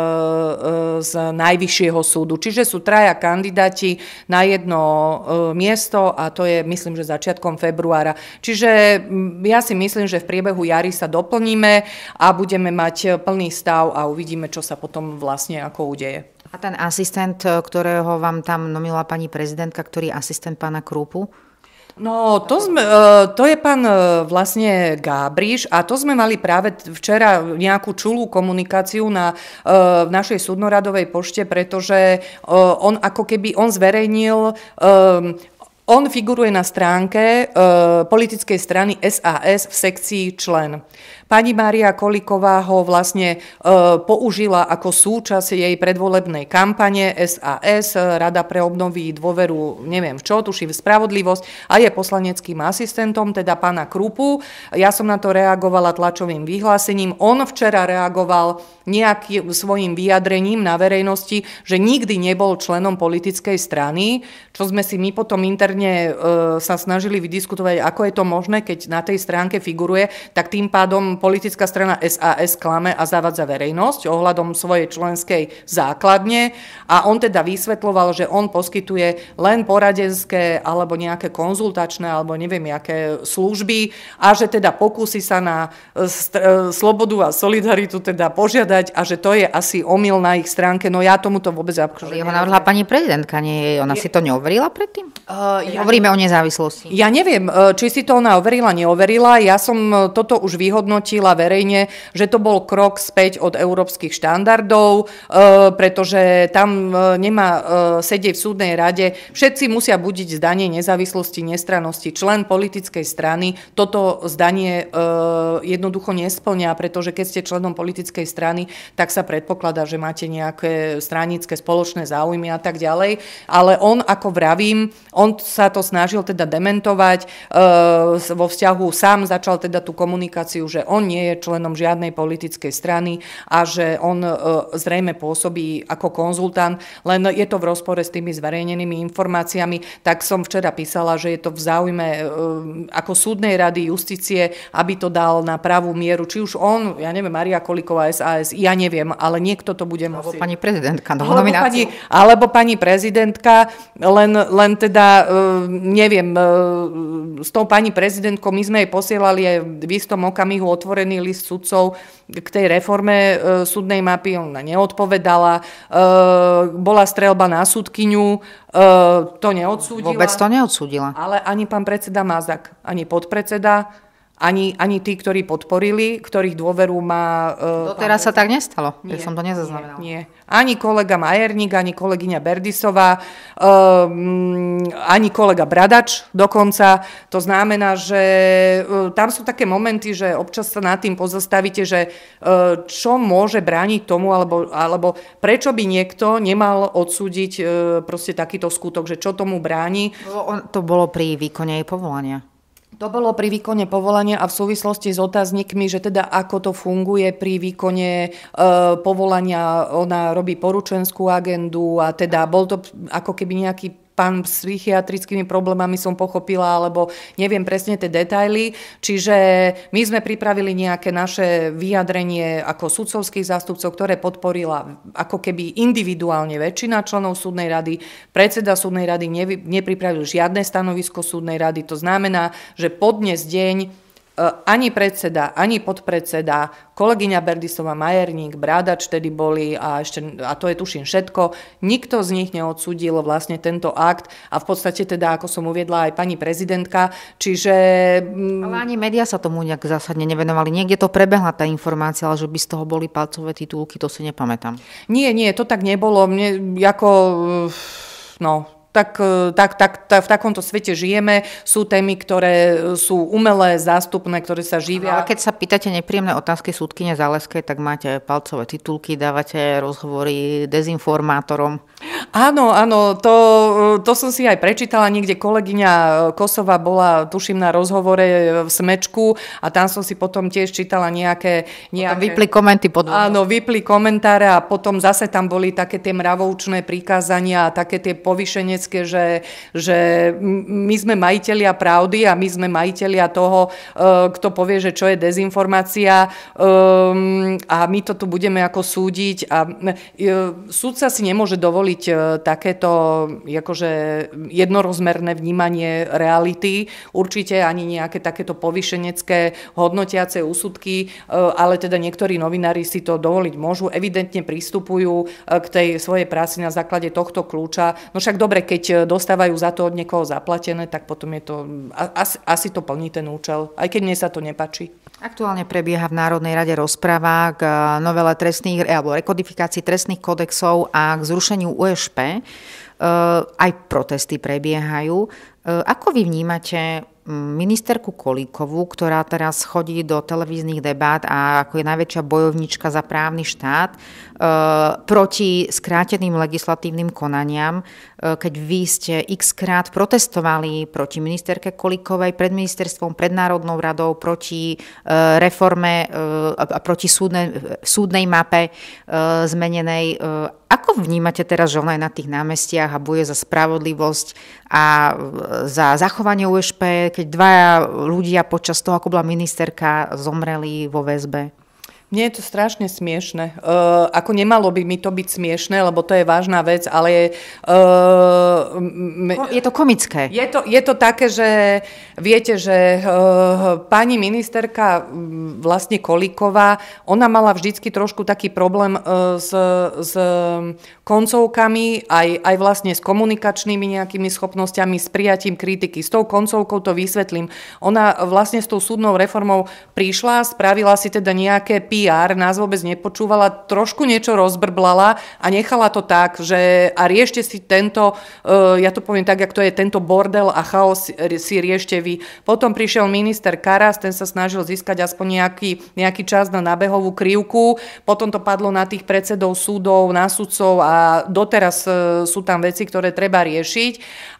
z z Najvyššieho súdu. Čiže sú traja kandidáti na jedno e, miesto a to je, myslím, že začiatkom februára. Čiže mm, ja si myslím, že v priebehu jary sa doplníme a budeme mať plný stav a uvidíme, čo sa potom vlastne ako udeje. A ten asistent, e, ktorého vám tam nomila pani prezidentka, ktorý je asistent pána Krúpu, No, to, sme, e, to je pán e, vlastne Gábriš a to sme mali práve včera nejakú čulú komunikáciu na e, v našej súdnoradovej pošte, pretože on ako keby on zverejnil on figuruje na stránke e, politickej strany SAS v sekcii člen. Pani Mária Koliková ho vlastne e, použila ako súčasť jej predvolebnej kampane SAS, Rada pre obnoví dôveru, neviem čo, tuším spravodlivosť a je poslaneckým asistentom, teda pána Krupu. Ja som na to reagovala tlačovým vyhlásením. On včera reagoval nejakým svojim vyjadrením na verejnosti, že nikdy nebol členom politickej strany, čo sme si my potom interne e, sa snažili vydiskutovať, ako je to možné, keď na tej stránke figuruje, tak tým pádom politická strana SAS klame a zavadza verejnosť ohľadom svojej členskej základne a on teda vysvetloval, že on poskytuje len poradenské alebo nejaké konzultačné alebo neviem aké služby a že teda pokusí sa na e, e, slobodu a solidaritu teda požiadať a že to je asi omyl na ich stránke. No ja tomuto vôbec akože... Jeho navrhla pani prezidentka, nie je, ona je... si to neoverila predtým? Uh, ja... Hovoríme o nezávislosti. Ja neviem, či si to ona overila, neoverila. Ja som toto už vyhodnotila zhodnotila verejne, že to bol krok späť od európskych štandardov, e, pretože tam e, nemá e, sedieť v súdnej rade. Všetci musia budiť zdanie nezávislosti, nestrannosti. Člen politickej strany toto zdanie jednoducho nesplňa, pretože keď ste členom politickej strany, tak sa predpokladá, že máte nejaké stranické spoločné záujmy a tak ďalej. Ale on, ako vravím, on sa to snažil teda dementovať, vo vzťahu sám začal teda tú komunikáciu, že on nie je členom žiadnej politickej strany a že on e, zrejme pôsobí ako konzultant, len je to v rozpore s tými zverejnenými informáciami, tak som včera písala, že je to v záujme e, ako súdnej rady justície, aby to dal na pravú mieru, či už on, ja neviem, Maria Koliková SAS, ja neviem, ale niekto to bude musieť. Alebo pani prezidentka, alebo pani, alebo pani prezidentka, len, len teda, e, neviem, s tou pani prezidentkou, my sme jej posielali aj v istom okamihu od otvorený list sudcov k tej reforme e, súdnej mapy, ona neodpovedala, e, bola strelba na súdkyňu, e, to neodsúdila. Vôbec to neodsúdila. Ale ani pán predseda Mazak, ani podpredseda, ani, ani tí, ktorí podporili, ktorých dôveru má... E, Doteraz sa tak nestalo, nie, ja som to nezaznamenala. Nie, nie. Ani kolega Majerník, ani kolegyňa Berdisová, e, mm, ani kolega Bradač dokonca. To znamená, že e, tam sú také momenty, že občas sa nad tým pozastavíte, že e, čo môže brániť tomu, alebo, alebo prečo by niekto nemal odsúdiť e, proste takýto skutok, že čo tomu bráni. To bolo pri výkone jej povolania. To bolo pri výkone povolania a v súvislosti s otáznikmi, že teda ako to funguje pri výkone e, povolania, ona robí poručenskú agendu a teda bol to ako keby nejaký pán s psychiatrickými problémami som pochopila, alebo neviem presne tie detaily. Čiže my sme pripravili nejaké naše vyjadrenie ako sudcovských zástupcov, ktoré podporila ako keby individuálne väčšina členov súdnej rady. Predseda súdnej rady nevy, nepripravil žiadne stanovisko súdnej rady. To znamená, že podnes deň Eh, ani predseda, ani podpredseda, kolegyňa Berdisova, Majerník, Brádač tedy boli a, ešte, a to je tuším všetko. Nikto z nich neodsudil vlastne tento akt a v podstate teda, ako som uviedla, aj pani prezidentka, čiže... Mm, ale ani médiá sa tomu nejak zásadne nevenovali. Niekde to prebehla tá informácia, ale že by z toho boli palcové titulky, to si nepamätám. Nie, nie, to tak nebolo. Mne, ako... Eh, no, E, tak, tak, tak, tak v takomto svete žijeme. Sú témy, ktoré e, sú umelé, zástupné, ktoré sa živia. A keď sa pýtate nepríjemné otázky súdkyne zaleskej, tak máte palcové titulky, dávate rozhovory dezinformátorom. Áno, áno, to, e, to som si aj prečítala. Niekde kolegyňa Kosova bola, tuším, na rozhovore v Smečku a tam som si potom tiež čítala nejaké... nejaké... Potom vypli komenty pod Áno, vypli komentáre a potom zase tam boli také tie mravoučné prikázania a také tie povyšenie feministické, že, že my sme majitelia pravdy a my sme majitelia toho, e, kto povie, že čo je dezinformácia ehm, a my to tu budeme ako súdiť. A e, súdca si nemôže dovoliť e, takéto akože jednorozmerné vnímanie reality, určite ani nejaké takéto povyšenecké hodnotiace úsudky, ale teda niektorí novinári si to dovoliť môžu, evidentne pristupujú k tej svojej práci na základe tohto kľúča. No však dobre, keď keď e, dostávajú za to od niekoho zaplatené, tak potom je to, asi, asi to plní ten účel, aj keď mne sa to nepačí. Aktuálne prebieha v Národnej rade rozpráva k e, novele trestných, e, alebo rekodifikácii trestných kodexov a k zrušeniu USP. Aj protesty prebiehajú. Ako vy vnímate ministerku Kolíkovú, ktorá teraz chodí do televíznych debát a ako je najväčšia bojovnička za právny štát, E, proti skráteným legislatívnym konaniam, e, keď vy ste x krát protestovali proti ministerke Kolikovej, pred ministerstvom, pred Národnou radou, proti e, reforme a proti súdnej, súdnej mape zmenenej. Ako vnímate teraz, že ona je na tých námestiach a bude za spravodlivosť a za zachovanie UŠP, keď dvaja ľudia počas toho, ako bola ministerka, zomreli vo väzbe? Mne je to strašne smiešne. Uh, ako nemalo by mi to byť smiešne, lebo to je vážna vec, ale je... Uh, je to komické. Je to, je to také, že viete, že uh, pani ministerka mm, vlastne Koliková, ona mala vždycky trošku taký problém uh, s, s mm, koncovkami, aj, aj vlastne s komunikačnými nejakými schopnosťami, s prijatím kritiky. S tou koncovkou to vysvetlím. Ona vlastne s tou súdnou reformou prišla, spravila si teda nejaké PR PR nás vôbec nepočúvala, trošku niečo rozbrblala a nechala to tak, že a riešte si tento, eh, ja to poviem tak, jak to je, tento bordel a chaos eh, si riešte vy. Potom prišiel minister Karas, ten sa snažil získať aspoň nejaký, nejaký čas na nabehovú krivku, potom to padlo na tých predsedov súdov, na sudcov a doteraz eh, sú tam veci, ktoré treba riešiť.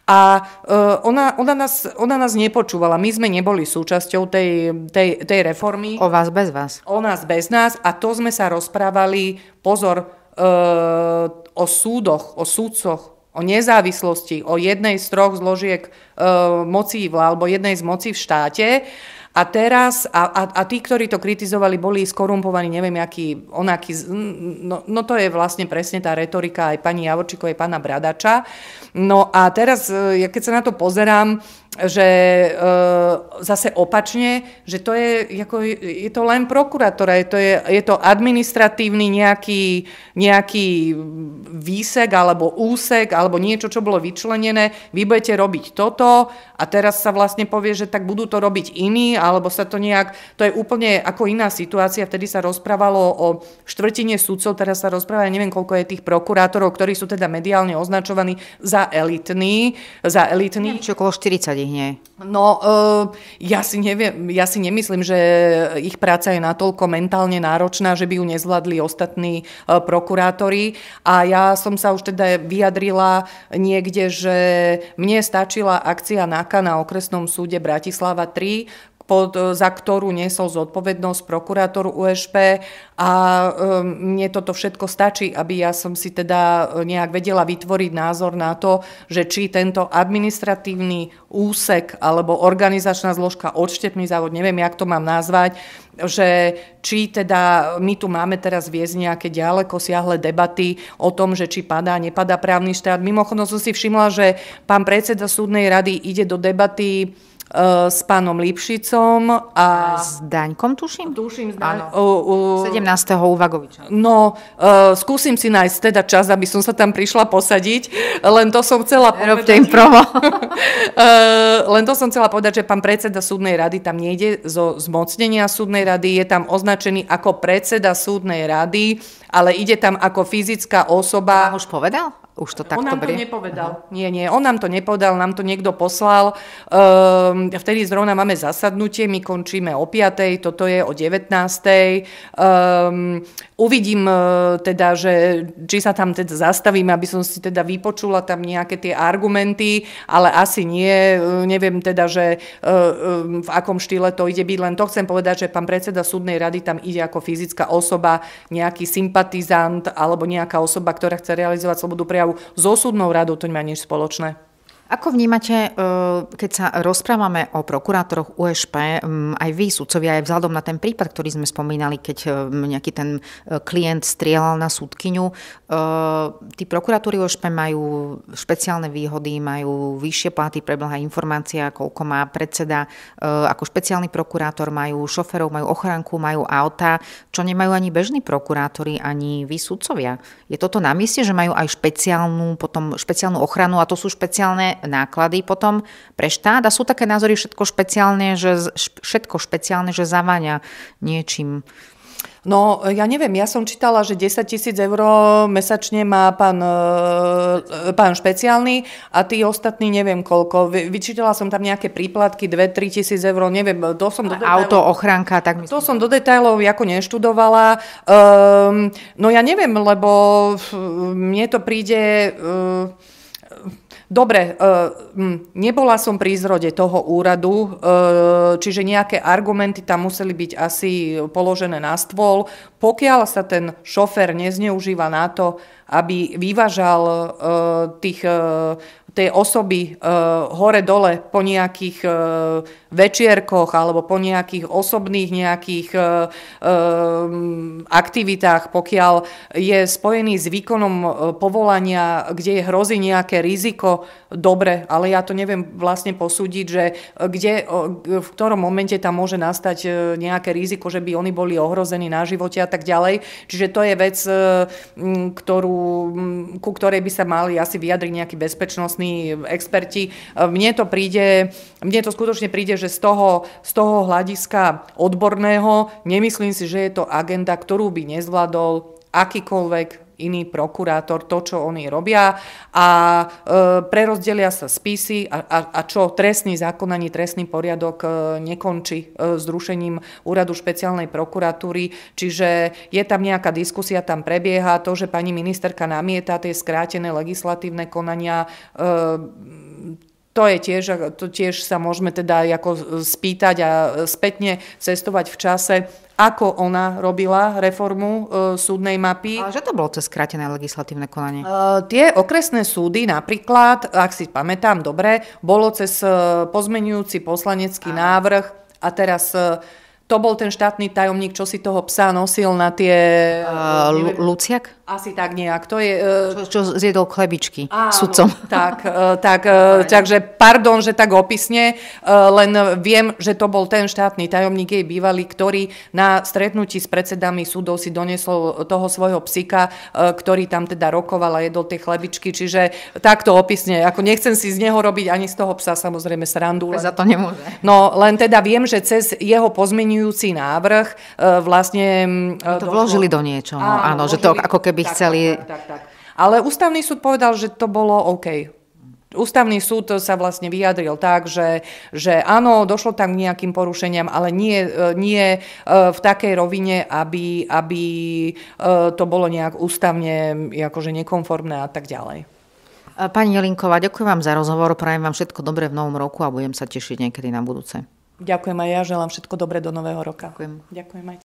A e, ona, ona, nás, ona nás nepočúvala. My sme neboli súčasťou tej, tej, tej reformy. O vás bez vás. O nás bez nás. A to sme sa rozprávali, pozor, e, o súdoch, o súdcoch, o nezávislosti, o jednej z troch zložiek e, moci v alebo jednej z moci v štáte a teraz, a, a, a tí, ktorí to kritizovali, boli skorumpovaní, neviem, aký, onaký, no, no to je vlastne presne tá retorika aj pani Javorčíkovej, pána Bradača. No a teraz, e, ja keď sa na to pozerám, že e, zase opačne, že to je, ako, je to len prokurátora, je to, je, je to administratívny nejaký, nejaký výsek alebo úsek alebo niečo, čo bolo vyčlenené, vy budete robiť toto a teraz sa vlastne povie, že tak budú to robiť iní, alebo sa to nejak, to je úplne ako iná situácia, vtedy sa rozprávalo o štvrtine sudcov, teraz sa rozpráva, neviem koľko je tých prokurátorov, ktorí sú teda mediálne označovaní za elitní, za elitní. Čo okolo 40 nestihne? No, e, ja si, neviem, ja si nemyslím, že ich práca je natoľko mentálne náročná, že by ju nezvládli ostatní e, prokurátori. A ja som sa už teda vyjadrila niekde, že mne stačila akcia NAKA na okresnom súde Bratislava 3, pod, za ktorú nesol zodpovednosť prokurátor USP a um, mne toto všetko stačí, aby ja som si teda e, nejak vedela vytvoriť názor na to, že či tento administratívny úsek alebo organizačná zložka odštepný závod, neviem, jak to mám nazvať, že či teda my tu máme teraz viesť nejaké ďaleko siahle debaty o tom, že či padá, nepadá právny štát. Mimochodom som si všimla, že pán predseda súdnej rady ide do debaty Eh, s pánom Lipšicom a... S Daňkom tuším? Tuším, s Daňkom. Áno. 17. Uvagoviča. No, uh, skúsim si nájsť teda čas, aby som sa tam prišla posadiť, len to som chcela povedať... Robte im promo. Eh, len to som chcela povedať, že pán predseda súdnej rady tam nejde zo zmocnenia súdnej rady, je tam označený ako predseda súdnej rady ale ide tam ako fyzická osoba. Vám už povedal? Už to takto On nám brie? to nepovedal. Aha. Nie, nie, on nám to nepovedal, nám to niekto poslal. Ehm, vtedy zrovna máme zasadnutie, my končíme o 5, toto je o 19. Ehm, uvidím e, teda, že, či sa tam teda zastavím, aby som si teda vypočula tam nejaké tie argumenty, ale asi nie, e, neviem teda, že e, e, v akom štýle to ide byť, len to chcem povedať, že pán predseda súdnej rady tam ide ako fyzická osoba, nejaký sympatický sympatizant alebo nejaká osoba, ktorá chce realizovať slobodu prejavu, s so súdnou radou to nemá nič spoločné. Ako vnímate, e, keď sa rozprávame o prokurátoroch USP, aj vy, sudcovia, aj vzhľadom na ten prípad, ktorý sme spomínali, keď e, nejaký ten e, klient strieľal na súdkyňu, tí prokurátori USP majú špeciálne výhody, majú vyššie platy, prebehla informácia, koľko má predseda, ako špeciálny prokurátor majú šoferov, majú ochranku, majú auta, čo nemajú ani bežní prokurátori, ani vy, sudcovia. Je toto na mieste, že majú aj špeciálnu, potom špeciálnu ochranu a to sú špeciálne náklady potom pre štát a sú také názory všetko špeciálne, že, všetko špeciálne, že zaváňa niečím. No, ja neviem, ja som čítala, že 10 tisíc eur mesačne má pán, e, e, pán špeciálny a tí ostatní neviem koľko. Vyčítala som tam nejaké príplatky, 2-3 tisíc eur, neviem, to som do detailov... Auto, ochranka, tak myslím. To som do detailov ako neštudovala. Um, no ja neviem, lebo mne to príde... Um, Dobre, e, nebola som pri zrode toho úradu, e, čiže nejaké argumenty tam museli byť asi položené na stôl, pokiaľ sa ten šofer nezneužíva na to, aby vyvažal e, tých tie osoby e, hore-dole po nejakých e, večierkoch alebo po nejakých osobných nejakých e, aktivitách, pokiaľ je spojený s výkonom povolania, kde je hrozí nejaké riziko dobre, ale ja to neviem vlastne posúdiť, že e, kde, v ktorom momente tam môže nastať e, nejaké riziko, že by oni boli ohrození na živote a tak ďalej. Čiže to je vec, e, ktorú, ku ktorej by sa mali asi vyjadriť nejakí bezpečnostní experti. Mne to príde, mne to skutočne príde, že z toho, z toho hľadiska odborného nemyslím si, že je to agenda, ktorú by nezvládol akýkoľvek iný prokurátor to, čo oni robia a e, prerozdelia sa spisy a, a, a čo trestný zákon ani trestný poriadok e, nekončí e, zrušením úradu špeciálnej prokuratúry, čiže je tam nejaká diskusia, tam prebieha to, že pani ministerka namieta tie skrátené legislatívne konania, e, to je tiež, to tiež sa môžeme teda ako spýtať a e, spätne cestovať v čase, ako ona robila reformu e, súdnej mapy. Ale že to bolo cez skrátené legislatívne konanie? E, tie okresné súdy napríklad, ak si pamätám dobre, bolo cez e, pozmenujúci poslanecký Aj. návrh a teraz... E, to bol ten štátny tajomník, čo si toho psa nosil na tie... Uh, Luciak? Asi tak nejak. To je, uh... čo, čo zjedol chlebičky Áno, sudcom. Tak, uh, tak uh, takže pardon, že tak opisne, uh, len viem, že to bol ten štátny tajomník jej bývalý, ktorý na stretnutí s predsedami súdov si doniesol toho svojho psika, uh, ktorý tam teda rokoval a jedol tie chlebičky, čiže takto opisne. Ako nechcem si z neho robiť ani z toho psa samozrejme srandu. Len... Za to nemôže. No len teda viem, že cez jeho pozmenujúci návrh uh, vlastne... Uh, to došlo... vložili do niečoho, áno, áno že to ako keby by tak, chceli... Tak, tak, tak, tak. Ale ústavný súd povedal, že to bolo OK. Ústavný súd sa vlastne vyjadril tak, že, že áno, došlo tam k nejakým porušeniam, ale nie, e, nie e, v takej rovine, aby, aby e, to bolo nejak ústavne akože nekonformné a tak ďalej. Pani Jelinková, ďakujem vám za rozhovor, prajem vám všetko dobré v novom roku a budem sa tešiť niekedy na budúce. Ďakujem aj ja, želám všetko dobré do nového roka. Ďakujem. Ďakujem aj.